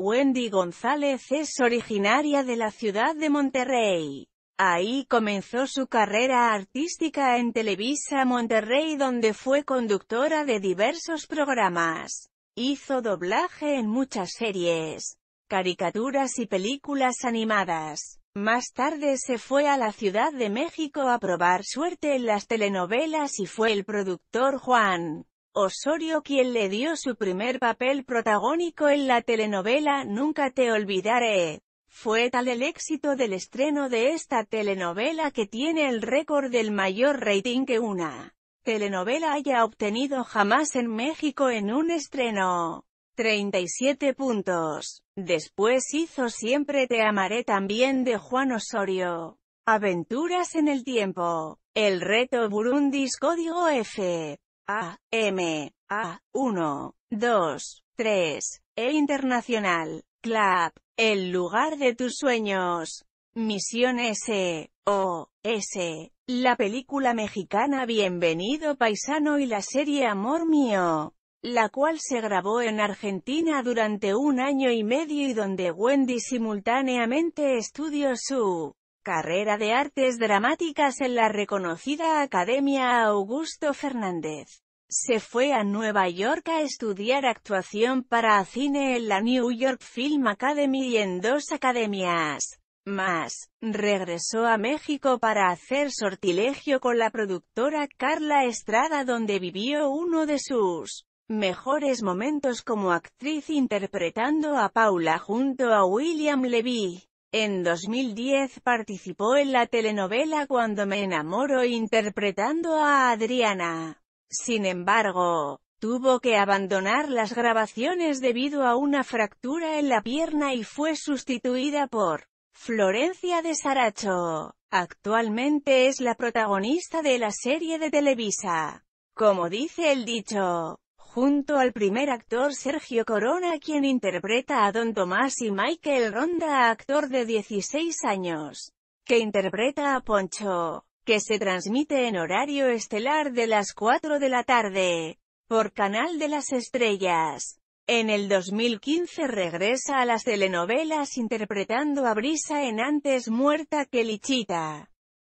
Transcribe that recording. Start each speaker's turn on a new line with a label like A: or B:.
A: Wendy González es originaria de la ciudad de Monterrey. Ahí comenzó su carrera artística en Televisa Monterrey donde fue conductora de diversos programas. Hizo doblaje en muchas series, caricaturas y películas animadas. Más tarde se fue a la Ciudad de México a probar suerte en las telenovelas y fue el productor Juan Osorio quien le dio su primer papel protagónico en la telenovela Nunca te olvidaré. Fue tal el éxito del estreno de esta telenovela que tiene el récord del mayor rating que una telenovela haya obtenido jamás en México en un estreno. 37 puntos. Después hizo Siempre te amaré también de Juan Osorio. Aventuras en el tiempo. El reto Burundis Código F. A, M, A, 1, 2, 3, E Internacional, Club, el lugar de tus sueños. Misión S, O, S, la película mexicana Bienvenido Paisano y la serie Amor Mío, la cual se grabó en Argentina durante un año y medio y donde Wendy simultáneamente estudió su Carrera de Artes Dramáticas en la reconocida Academia Augusto Fernández. Se fue a Nueva York a estudiar actuación para cine en la New York Film Academy y en dos academias más. Regresó a México para hacer sortilegio con la productora Carla Estrada donde vivió uno de sus mejores momentos como actriz interpretando a Paula junto a William Levy. En 2010 participó en la telenovela Cuando me enamoro interpretando a Adriana. Sin embargo, tuvo que abandonar las grabaciones debido a una fractura en la pierna y fue sustituida por Florencia de Saracho. Actualmente es la protagonista de la serie de Televisa. Como dice el dicho, junto al primer actor Sergio Corona quien interpreta a Don Tomás y Michael Ronda, actor de 16 años, que interpreta a Poncho, que se transmite en horario estelar de las 4 de la tarde, por Canal de las Estrellas. En el 2015 regresa a las telenovelas interpretando a Brisa en Antes Muerta que Lichita.